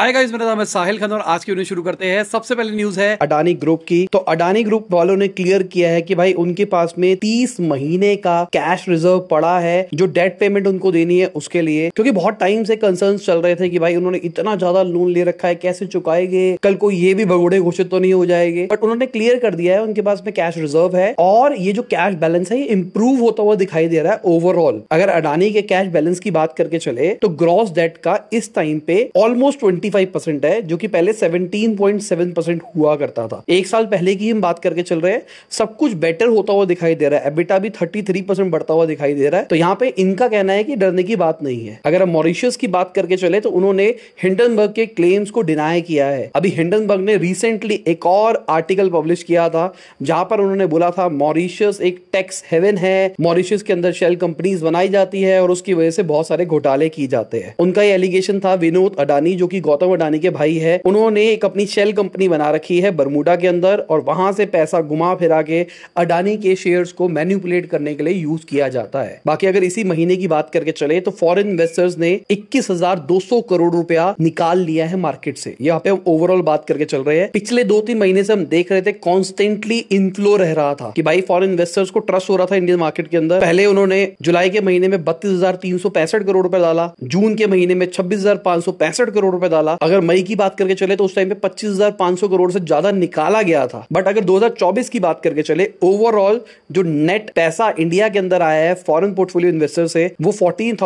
आएगा इस मेरा नाम है साहिल खान और आज की न्यूज शुरू करते हैं सबसे पहले न्यूज है अडानी ग्रुप की तो अडानी ग्रुप वालों ने क्लियर किया है कि भाई उनके पास में 30 महीने का कैश रिजर्व पड़ा है जो डेट पेमेंट उनको देनी है उसके लिए क्योंकि बहुत टाइम से कंसर्न चल रहे थे कि भाई उन्होंने इतना ज्यादा लोन ले रखा है कैसे चुकाएंगे कल को ये भी भगोड़े घोषित तो नहीं हो जाएंगे बट उन्होंने क्लियर कर दिया है उनके पास में कैश रिजर्व है और ये जो कैश बैलेंस है ये इम्प्रूव होता हुआ दिखाई दे रहा है ओवरऑल अगर अडानी के कैश बैलेंस की बात करके चले तो ग्रॉस डेट का इस टाइम पे ऑलमोस्ट 75 परसेंट है जो कि पहले 17.7 परसेंट हुआ करता था एक साल पहले की हम बात करके चल रहे हैं सब कुछ बेटर होता हुआ दिखाई दे रहा है एबिटा भी 33 परसेंट बढ़ता हुआ दिखाई दे रहा है तो यहाँ पे इनका कहना है कि डरने की बात नहीं है अगर हम मॉरिशियस की बात करके चले तो उन्होंने हिंडनबर्ग के क्लेम्स को डिनाई किया है अभी हिंडनबर्ग ने रिसेंटली एक और आर्टिकल पब्लिश किया था जहां पर उन्होंने बोला था मॉरिशियस एक टैक्स हेवन है मॉरिशियस के अंदर शेल कंपनीज बनाई जाती है और उसकी वजह से बहुत सारे घोटाले किए जाते हैं उनका ये एलिगेशन था विनोद अडानी जो कि गौतम अडानी के भाई है उन्होंने एक अपनी शेल कंपनी बना रखी है बरमूडा के अंदर और वहां से पैसा घुमा फिरा के अडानी के शेयर को मैन्युपुलेट करने के लिए यूज किया जाता है बाकी अगर इसी महीने की बात करके चले तो फॉरन इन्वेस्टर्स ने इक्कीस करोड़ रुपया निकाल लिया है मार्केट से यहाँ पे ओवरऑल बात करके चल रहे हैं पिछले दो तीन महीने से हम देख रहे थे कॉन्स्टेंटली इनफ्लो रह रहा था कि भाई फॉरन इन्वेस्टर्स को ट्रस्ट हो रहा था इंडियन मार्केट के अंदर पहले उन्होंने जुलाई के महीने में बत्तीस करोड़ रुपए डाला जून के महीने में छब्बीस करोड़ रुपए डाला निकाला अगर मई की बात करके चले तो उस टाइम पे 25,500 करोड़ से ज्यादा निकाला गया था बट अगर 2024 की बात करके चले ओवरऑल जो नेट पैसा इंडिया के अंदर आया है फॉरन पोर्टफोलियो इन्वेस्टर से वो फोर्टीन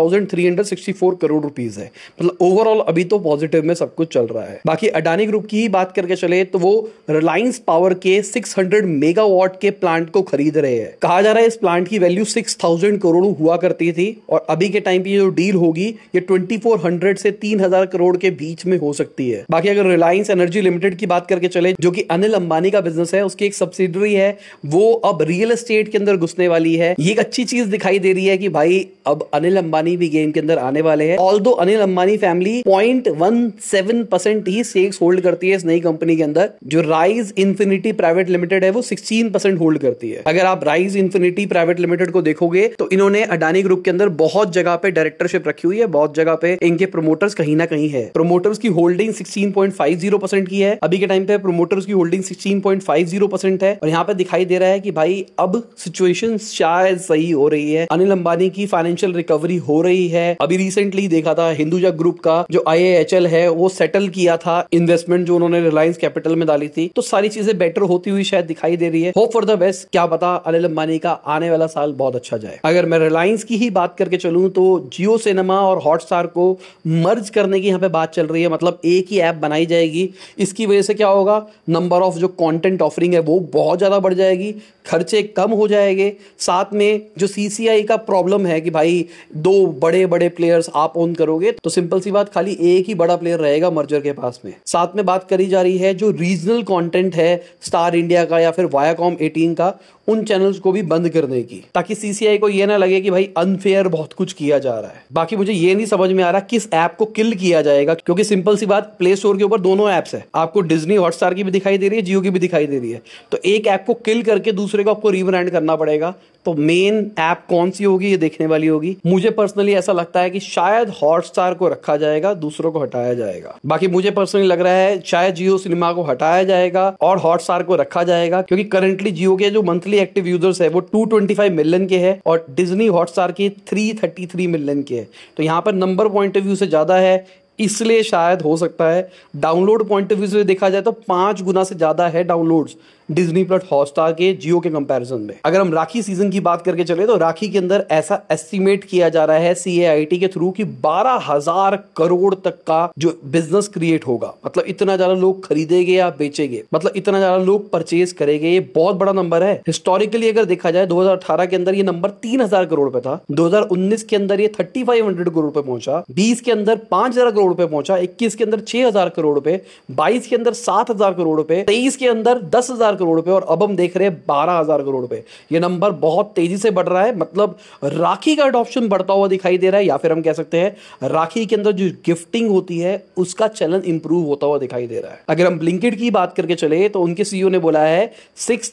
करोड़ रुपीज है मतलब ओवरऑल अभी तो पॉजिटिव में सब कुछ चल रहा है बाकी अडानी ग्रुप की ही बात करके चले तो वो रिलायंस पावर के 600 मेगावाट के प्लांट को खरीद रहे हैं कहा जा रहा है इस प्लांट की वैल्यू 6000 करोड़ हुआ करती थी और अभी के टाइम पे जो डील होगी ये 2400 से 3000 करोड़ के बीच में हो सकती है बाकी अगर रिलायंस एनर्जी लिमिटेड की बात करके चले जो कि अनिल अंबानी का बिजनेस है उसकी एक सब्सिडरी है वो अब रियल एस्टेट के अंदर घुसने वाली है ये एक अच्छी चीज दिखाई दे रही है कि भाई अब अनिल अंबानी भी गेम के अंदर आने वाले हैं ऑल दो अनिल अंबानी फैमिली पॉइंट ही स्टेक्स होल्ड करती है इस नई कंपनी के अंदर जो राइज इंफिनिटी प्राइवेट लिमिटेड है वो सिक्सटीन परसेंट होल्ड करती है अगर आप राइज इंफिनिटी प्राइवेट लिमिटेड को देखोगे तो इन्होंने अडानी ग्रुप के अंदर बहुत जगह पे डायरेक्टरशिप रखी हुई है बहुत जगह पे इनके प्रोमोटर्स कहीं ना कहीं है प्रोमोटर्स प्रोमोटर्स की होल्डिंग 16.50 परसेंट की है अभी के टाइम पे प्रोमोटर्स की होल्डिंग 16.50 परसेंट है और यहाँ पे दिखाई दे रहा है कि भाई अब सिचुएशन शायद सही हो रही है अनिल अंबानी की फाइनेंशियल रिकवरी हो रही है अभी रिसेंटली देखा था हिंदुजा ग्रुप का जो आई है वो सेटल किया था इन्वेस्टमेंट जो उन्होंने रिलायंस कैपिटल में डाली थी तो सारी चीजें बेटर होती हुई शायद दिखाई दे रही है होप फॉर द बेस्ट क्या पता अनिल अंबानी का आने वाला साल बहुत अच्छा जाए अगर मैं रिलायंस की ही बात करके चलू तो जियो सिनेमा और हॉटस्टार को मर्ज करने की यहाँ पे बात चल रही है है मतलब एक ही ऐप बनाई जाएगी इसकी वजह से क्या होगा नंबर ऑफ़ जो कंटेंट ऑफरिंग है वो बहुत ज़्यादा बढ़ जाएगी खर्चे कम हो जाएंगे साथ में जो सी का प्रॉब्लम है कि भाई दो बड़े बड़े प्लेयर्स आप ओन करोगे तो सिंपल सी बात खाली एक ही बड़ा प्लेयर रहेगा मर्जर के पास में साथ में बात करी जा रही है जो रीजनल कॉन्टेंट है स्टार इंडिया का या फिर वायाकॉम 18 का उन चैनल्स को भी बंद करने की ताकि सीसीआई को यह ना लगे कि भाई अनफेयर बहुत कुछ किया जा रहा है बाकी मुझे ये नहीं समझ में आ रहा किस ऐप को किल किया जाएगा क्योंकि सिंपल सी बात प्ले स्टोर के ऊपर दोनों ऐप्स है आपको डिजनी हॉटस्टार की भी दिखाई दे रही है जियो की भी दिखाई दे रही है तो एक ऐप को किल करके दूसरे को आपको रीब्रांड करना पड़ेगा तो मेन ऐप कौन सी होगी ये देखने वाली होगी मुझे पर्सनली ऐसा लगता है कि शायद हॉटस्टार को रखा जाएगा दूसरों को हटाया जाएगा बाकी मुझे पर्सनली लग रहा है शायद जियो सिनेमा को हटाया जाएगा और हॉटस्टार को रखा जाएगा क्योंकि करंटली जियो के जो मंथली एक्टिव यूजर्स है वो टू मिलियन के है और डिजनी हॉटस्टार के थ्री मिलियन के है तो यहाँ पर नंबर पॉइंट ऑफ व्यू से ज्यादा है इसलिए शायद हो सकता है डाउनलोड पॉइंट ऑफ व्यू से देखा जाए तो पांच गुना से ज़्यादा है डाउनलोड्स डिजनी प्लस हॉटस्टार के जियो के कंपैरिजन में अगर हम राखी सीजन की बात करके चले तो राखी के अंदर ऐसा एस्टिमेट किया जा रहा है सी के थ्रू कि बारह हजार करोड़ तक का जो बिजनेस क्रिएट होगा मतलब इतना ज्यादा लोग खरीदेंगे या बेचेंगे मतलब इतना ज्यादा लोग परचेज करेंगे ये बहुत बड़ा नंबर है हिस्टोरिकली अगर देखा जाए दो के अंदर ये नंबर तीन करोड़ पे था दो के अंदर ये थर्टी करोड़ पे पहुंचा बीस के अंदर पांच करोड़ पे पहुंचा इक्कीस के अंदर छह करोड़ पे बाईस के अंदर सात करोड़ पे तेईस के अंदर दस करोड़ रुपए और अब हम देख रहे हैं बारह हज़ार करोड़ रुपए ये नंबर बहुत तेज़ी से बढ़ रहा है मतलब राखी का अडॉप्शन बढ़ता हुआ दिखाई दे रहा है या फिर हम कह सकते हैं राखी के अंदर जो गिफ्टिंग होती है उसका चलन इंप्रूव होता हुआ दिखाई दे रहा है अगर हम ब्लिंकिट की बात करके चले तो उनके सीईओ e ने बोला है सिक्स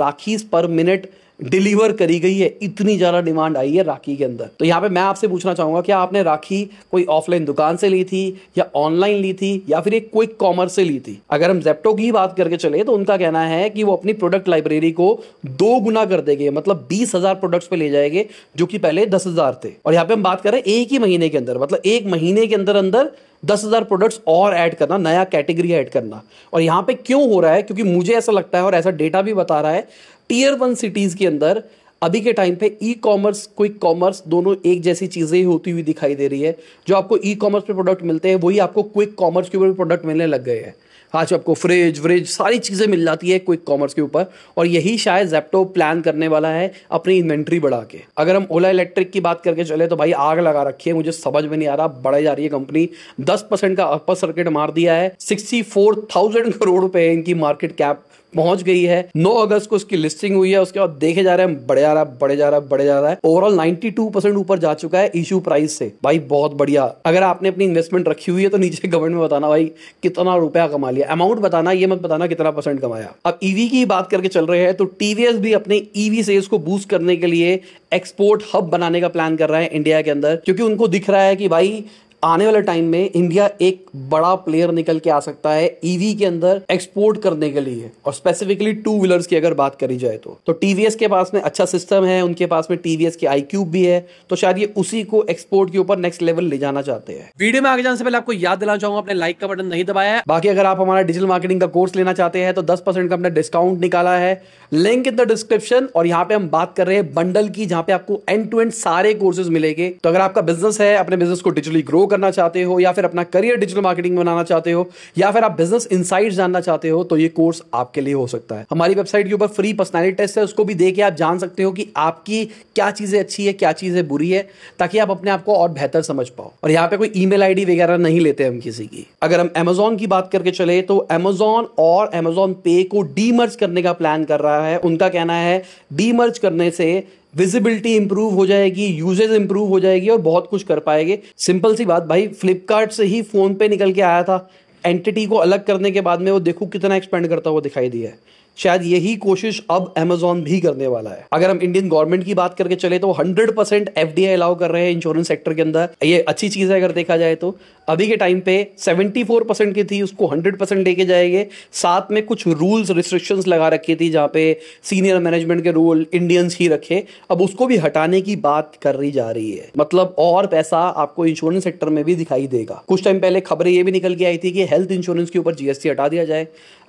राखी पर मिनट डिलीवर करी गई है इतनी ज़्यादा डिमांड आई है राखी के अंदर तो यहाँ पे मैं आपसे पूछना चाहूंगा कि आपने राखी कोई ऑफलाइन दुकान से ली थी या ऑनलाइन ली थी या फिर एक क्विक कॉमर्स से ली थी अगर हम जेप्टो की बात करके चले तो उनका कहना है कि वो अपनी प्रोडक्ट लाइब्रेरी को दो गुना कर देंगे मतलब बीस हज़ार प्रोडक्ट्स पे ले जाएंगे जो कि पहले दस हज़ार थे और यहाँ पे हम बात करें एक ही महीने के अंदर मतलब एक महीने के अंदर अंदर दस हज़ार प्रोडक्ट्स और ऐड करना नया कैटेगरी ऐड करना और यहाँ पे क्यों हो रहा है क्योंकि मुझे ऐसा लगता है और ऐसा डेटा भी बता रहा है टीयर वन सिटीज़ के अंदर अभी के टाइम पे ई कॉमर्स क्विक कॉमर्स दोनों एक जैसी चीज़ें ही होती हुई दिखाई दे रही है जो आपको ई कॉमर्स पे प्रोडक्ट मिलते हैं वही आपको क्विक कॉमर्स के ऊपर प्रोडक्ट मिलने लग गए हैं आज आपको फ्रिज व्रिज सारी चीज़ें मिल जाती है क्विक कॉमर्स के ऊपर और यही शायद जैप्टो प्लान करने वाला है अपनी इन्वेंट्री बढ़ा के अगर हम ओला इलेक्ट्रिक की बात करके चले तो भाई आग लगा रखी है मुझे समझ में नहीं आ रहा बढ़ाई जा रही है कंपनी दस परसेंट का अपर सर्किट मार दिया है सिक्सटी फोर थाउजेंड करोड़ रुपए इनकी मार्केट कैप पहुंच गई है 9 अगस्त को उसकी लिस्टिंग हुई है उसके बाद देखे जा रहे हैं बढ़े जा रहा है बढ़े जा रहा है बढ़े जा रहा है ओवरऑल 92 परसेंट ऊपर जा चुका है इशू प्राइस से भाई बहुत बढ़िया अगर आपने अपनी इन्वेस्टमेंट रखी हुई है तो नीचे कमेंट में बताना भाई कितना रुपया कमा लिया अमाउंट बताना ये मत बताना कितना परसेंट कमाया अब ईवी e की बात करके चल रहे हैं तो टीवीएस भी अपने ईवी e सेल्स को बूस्ट करने के लिए एक्सपोर्ट हब बनाने का प्लान कर रहा है इंडिया के अंदर क्योंकि उनको दिख रहा है कि भाई आने वाले टाइम में इंडिया एक बड़ा प्लेयर निकल के आ सकता है ईवी e के अंदर एक्सपोर्ट करने के लिए और स्पेसिफिकली टू व्हीलर्स की अगर बात करी जाए तो तो टीवीएस के पास में अच्छा सिस्टम है उनके पास में टीवीएस की आई क्यूब भी है तो शायद ये उसी को एक्सपोर्ट के ऊपर नेक्स्ट लेवल ले जाना चाहते हैं वीडियो में आगे जाने से पहले आपको याद दिलाना चाहूंगा अपने लाइक का बटन नहीं दबाया है बाकी अगर आप हमारा डिजिटल मार्केटिंग का कोर्स लेना चाहते हैं तो दस परसेंट का हमने डिस्काउंट निकाला है लिंक इन द डिस्क्रिप्शन और यहाँ पे हम बात कर रहे हैं बंडल की जहाँ पे आपको एंड टू एंड सारे कोर्सेज मिलेंगे तो अगर आपका बिजनेस है अपने बिजनेस को डिजिटली ग्रो करना चाहते हो या फिर अपना करियर डिजिटल मार्केटिंग बनाना चाहते हो या फिर आप बिजनेस इंसाइट जानना चाहते हो तो ये कोर्स आपके लिए हो सकता है हमारी वेबसाइट के ऊपर फ्री पर्सनैलिटी टेस्ट है उसको भी दे के आप जान सकते हो कि आपकी क्या चीज़ें अच्छी है क्या चीज़ें बुरी है ताकि आप अपने आप को और बेहतर समझ पाओ और यहाँ पे कोई ई मेल वगैरह नहीं लेते हम किसी की अगर हम अमेजोन की बात करके चले तो अमेजोन और अमेजोन पे को डीमर्ज करने का प्लान कर रहा है उनका कहना है डीमर्ज करने से विजिबिलिटी इंप्रूव हो जाएगी यूजेज इंप्रूव हो जाएगी और बहुत कुछ कर पाएंगे सिंपल सी बात भाई फ्लिपकार्ट से ही फोन पे निकल के आया था एंटिटी को अलग करने के बाद में वो देखो कितना एक्सपेंड करता हुआ दिखाई दिया है शायद यही कोशिश अब अमेजोन भी करने वाला है अगर हम इंडियन गवर्नमेंट की बात करके चले तो हंड्रेड परसेंट एफ अलाउ कर रहे हैं इंश्योरेंस सेक्टर के अंदर ये अच्छी चीज़ है अगर देखा जाए तो अभी के टाइम पे फोर परसेंट की थी उसको हंड्रेड परसेंट लेके जाएंगे साथ में कुछ रूल्स रिस्ट्रिक्शंस लगा रखी थी जहां पे सीनियर मैनेजमेंट के रूल इंडियंस ही रखे अब उसको भी हटाने की बात कर रही जा रही है मतलब और पैसा आपको इंश्योरेंस सेक्टर में भी दिखाई देगा कुछ टाइम पहले खबरें ये भी निकल के आई थी कि हेल्थ इंश्योरेंस के ऊपर जीएसटी हटा दिया जाए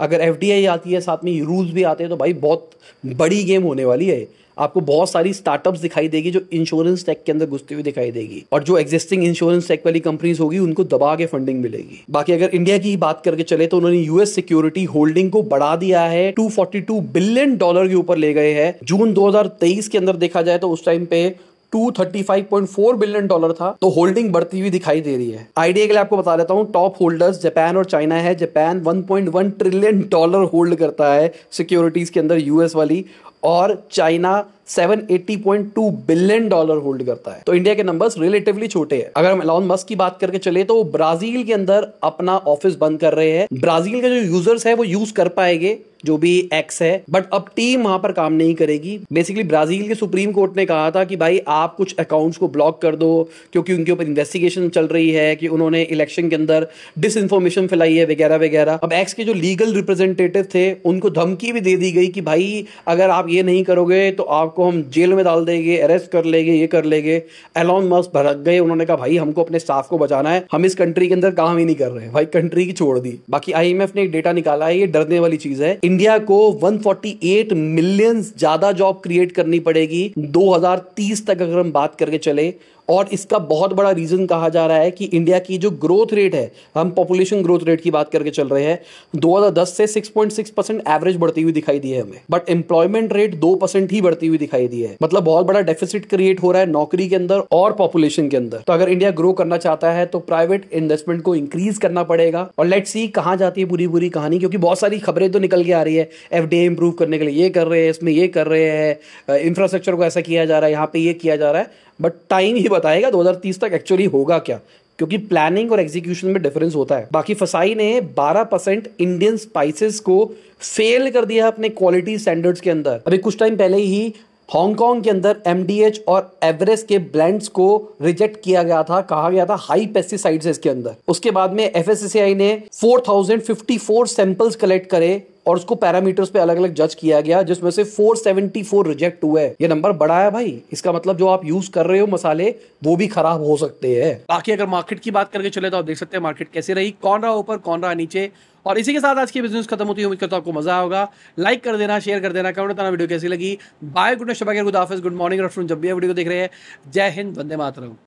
अगर एफ आती है साथ में रूल्स भी आते हैं तो भाई बहुत बड़ी गेम होने वाली है आपको बहुत सारी स्टार्टअप्स दिखाई देगी जो इंश्योरेंस टेक के अंदर घुसती हुई दिखाई देगी और जो एग्जिस्टिंग इंश्योरेंस टेक वाली कंपनीज होगी उनको दबा के फंडिंग मिलेगी बाकी अगर इंडिया की बात करके चले तो उन्होंने यूएस सिक्योरिटी होल्डिंग को बढ़ा दिया है 242 बिलियन डॉलर के ऊपर ले गए हैं जून 2023 के अंदर देखा जाए तो उस टाइम पे 235.4 बिलियन डॉलर था तो होल्डिंग बढ़ती हुई दिखाई दे रही है आइडिया के लिए आपको बता देता हूँ टॉप होल्डर्स जापान और चाइना है जापान 1.1 ट्रिलियन डॉलर होल्ड करता है सिक्योरिटीज के अंदर यूएस वाली और चाइना 780.2 बिलियन डॉलर होल्ड करता है तो इंडिया के नंबर्स रिलेटिवली छोटे हैं अगर हम एलॉन मस्क की बात करके चले तो वो ब्राजील के अंदर अपना ऑफिस बंद कर रहे हैं ब्राजील के जो यूजर्स है वो यूज कर पाएंगे जो भी एक्स है बट अब टीम वहां पर काम नहीं करेगी बेसिकली ब्राजील के सुप्रीम कोर्ट ने कहा था कि भाई आप कुछ अकाउंट्स को ब्लॉक कर दो क्योंकि उनके ऊपर इन्वेस्टिगेशन चल रही है कि उन्होंने इलेक्शन के अंदर डिस इन्फॉर्मेशन फैलाई है वगैरह वगैरह अब एक्स के जो लीगल रिप्रेजेंटेटिव थे उनको धमकी भी दे दी गई कि भाई अगर आप ये नहीं करोगे तो आप आपको हम जेल में डाल देंगे अरेस्ट कर लेंगे ये कर लेंगे एलॉन मस्क भड़क गए उन्होंने कहा भाई हमको अपने स्टाफ को बचाना है हम इस कंट्री के अंदर काम ही नहीं कर रहे भाई कंट्री की छोड़ दी बाकी आईएमएफ ने एक डेटा निकाला है ये डरने वाली चीज है इंडिया को 148 मिलियन ज्यादा जॉब क्रिएट करनी पड़ेगी 2030 तक अगर हम बात करके चले और इसका बहुत बड़ा रीज़न कहा जा रहा है कि इंडिया की जो ग्रोथ रेट है हम पॉपुलेशन ग्रोथ रेट की बात करके चल रहे हैं 2010 से 6.6 परसेंट एवरेज बढ़ती हुई दिखाई दी है हमें बट एम्प्लॉयमेंट रेट दो परसेंट ही बढ़ती हुई दिखाई दी है मतलब बहुत बड़ा डेफिसिट क्रिएट हो रहा है नौकरी के अंदर और पॉपुलेशन के अंदर तो अगर इंडिया ग्रो करना चाहता है तो प्राइवेट इन्वेस्टमेंट को इंक्रीज करना पड़ेगा और लेट सी कहाँ जाती है पूरी पूरी कहानी क्योंकि बहुत सारी खबरें तो निकल के आ रही है एफ इंप्रूव करने के लिए ये कर रहे हैं इसमें ये कर रहे हैं इंफ्रास्ट्रक्चर को ऐसा किया जा रहा है यहाँ पे ये किया जा रहा है बट टाइम ही बताएगा 2030 तक एक्चुअली होगा क्या क्योंकि प्लानिंग और एग्जीक्यूशन में डिफरेंस होता है बाकी फसाई ने 12 परसेंट इंडियन स्पाइसेस को फेल कर दिया है अपने क्वालिटी स्टैंडर्ड्स के अंदर अभी कुछ टाइम पहले ही हांगकांग के अंदर एम और एवरेस्ट के ब्लेंड्स को रिजेक्ट किया गया था कहा गया था हाई पेस्टिसाइड्स है इसके अंदर उसके बाद में एफ ने 4054 सैंपल्स कलेक्ट करे और उसको पैरामीटर्स पे अलग अलग जज किया गया जिसमें से 474 रिजेक्ट हुए ये नंबर बड़ा है भाई इसका मतलब जो आप यूज कर रहे हो मसाले वो भी खराब हो सकते हैं बाकी अगर मार्केट की बात करके चले तो आप देख सकते हैं मार्केट कैसे रही कौन रहा ऊपर कौन रहा नीचे और इसी के साथ आज की बिजनेस खत्म होती है उम्मीद करता हूं आपको मजा होगा लाइक कर देना शेयर कर देना कमेंट बताना वीडियो कैसी लगी बाय गुड नाइट शबा गुड गुड मॉर्निंग जब भी वीडियो देख रहे हैं जय हिंद वंदे मातरम